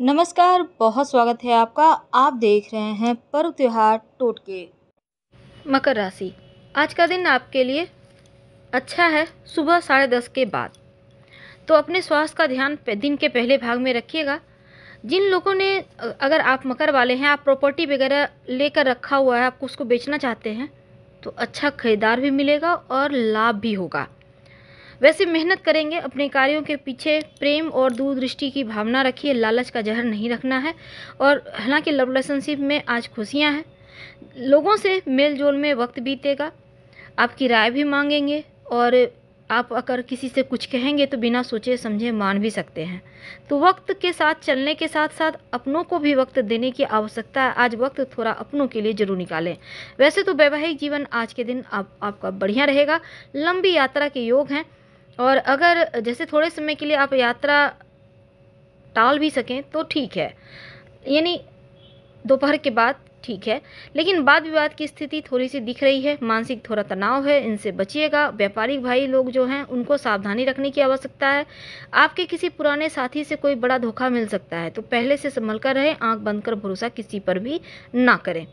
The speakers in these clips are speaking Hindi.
नमस्कार बहुत स्वागत है आपका आप देख रहे हैं पर्व त्यौहार टोटके मकर राशि आज का दिन आपके लिए अच्छा है सुबह साढ़े दस के बाद तो अपने स्वास्थ्य का ध्यान दिन के पहले भाग में रखिएगा जिन लोगों ने अगर आप मकर वाले हैं आप प्रॉपर्टी वगैरह लेकर रखा हुआ है आप उसको बेचना चाहते हैं तो अच्छा खरीदार भी मिलेगा और लाभ भी होगा वैसे मेहनत करेंगे अपने कार्यों के पीछे प्रेम और दूरदृष्टि की भावना रखिए लालच का जहर नहीं रखना है और हालांकि लव रिलेशनशिप में आज खुशियाँ हैं लोगों से मेल जोल में वक्त बीतेगा आपकी राय भी मांगेंगे और आप अगर किसी से कुछ कहेंगे तो बिना सोचे समझे मान भी सकते हैं तो वक्त के साथ चलने के साथ साथ अपनों को भी वक्त देने की आवश्यकता है आज वक्त थोड़ा अपनों के लिए जरूर निकालें वैसे तो वैवाहिक जीवन आज के दिन आप, आपका बढ़िया रहेगा लंबी यात्रा के योग हैं और अगर जैसे थोड़े समय के लिए आप यात्रा टाल भी सकें तो ठीक है यानी दोपहर के बाद ठीक है लेकिन वाद विवाद की स्थिति थोड़ी सी दिख रही है मानसिक थोड़ा तनाव है इनसे बचिएगा व्यापारिक भाई लोग जो हैं उनको सावधानी रखने की आवश्यकता है आपके किसी पुराने साथी से कोई बड़ा धोखा मिल सकता है तो पहले से संभल कर रहें आंख बंद कर भरोसा किसी पर भी ना करें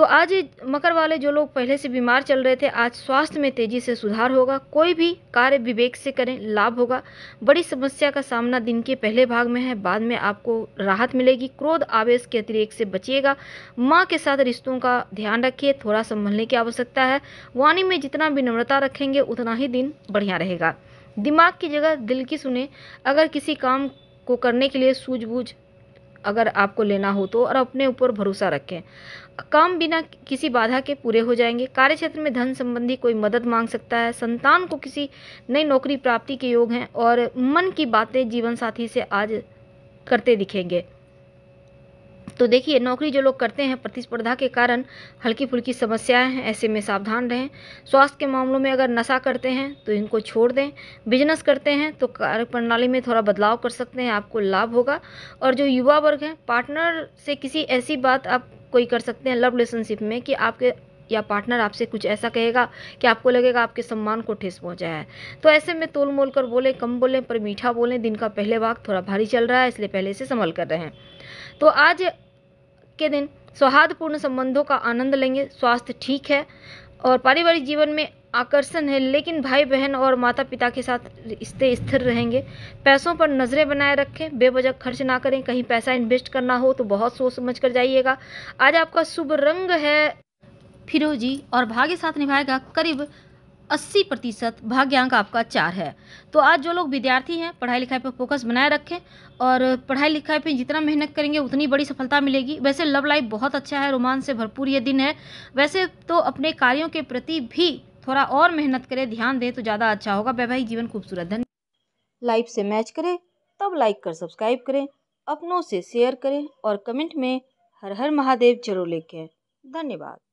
तो आज मकर वाले जो लोग पहले से बीमार चल रहे थे आज स्वास्थ्य में तेजी से सुधार होगा कोई भी कार्य विवेक से करें लाभ होगा बड़ी समस्या का सामना दिन के पहले भाग में है बाद में आपको राहत मिलेगी क्रोध आवेश के अतिरिक्त से बचिएगा माँ के साथ रिश्तों का ध्यान रखिए थोड़ा संभलने की आवश्यकता है वाणी में जितना विनम्रता रखेंगे उतना ही दिन बढ़िया रहेगा दिमाग की जगह दिल की सुने अगर किसी काम को करने के लिए सूझबूझ अगर आपको लेना हो तो और अपने ऊपर भरोसा रखें काम बिना किसी बाधा के पूरे हो जाएंगे कार्य क्षेत्र में धन संबंधी कोई मदद मांग सकता है संतान को किसी नई नौकरी प्राप्ति के योग हैं और मन की बातें जीवन साथी से आज करते दिखेंगे तो देखिए नौकरी जो लोग करते हैं प्रतिस्पर्धा के कारण हल्की फुल्की समस्याएं हैं ऐसे में सावधान रहें स्वास्थ्य के मामलों में अगर नशा करते हैं तो इनको छोड़ दें बिजनेस करते हैं तो कार्यप्रणाली में थोड़ा बदलाव कर सकते हैं आपको लाभ होगा और जो युवा वर्ग हैं पार्टनर से किसी ऐसी बात आप कोई कर सकते हैं लव रिलेशनशिप में कि आपके या पार्टनर आपसे कुछ ऐसा कहेगा कि आपको लगेगा आपके सम्मान को ठेस पहुंचा है तो ऐसे में तोल मोल कर बोलें कम बोलें पर मीठा बोलें दिन का पहले भाग थोड़ा भारी चल रहा है इसलिए पहले से संभल कर रहे हैं तो आज के दिन सौहार्दपूर्ण संबंधों का आनंद लेंगे स्वास्थ्य ठीक है और पारिवारिक जीवन में आकर्षण है लेकिन भाई बहन और माता पिता के साथ रिश्ते स्थिर रहेंगे पैसों पर नज़रें बनाए रखें बेवजह खर्च ना करें कहीं पैसा इन्वेस्ट करना हो तो बहुत सोच समझ कर जाइएगा आज आपका शुभ रंग है फिरोजी और भाग्य साथ निभाएगा करीब अस्सी प्रतिशत भाग्यांक आपका चार है तो आज जो लोग विद्यार्थी हैं पढ़ाई लिखाई पर फोकस बनाए रखें और पढ़ाई लिखाई पर जितना मेहनत करेंगे उतनी बड़ी सफलता मिलेगी वैसे लव लाइफ बहुत अच्छा है रोमांस से भरपूर ये दिन है वैसे तो अपने कार्यों के प्रति भी थोड़ा और मेहनत करें ध्यान दें तो ज़्यादा अच्छा होगा वैवाहिक जीवन खूबसूरत धन लाइफ से मैच करें तब लाइक कर सब्सक्राइब करें अपनों से शेयर करें और कमेंट में हर हर महादेव जरूर लिखें धन्यवाद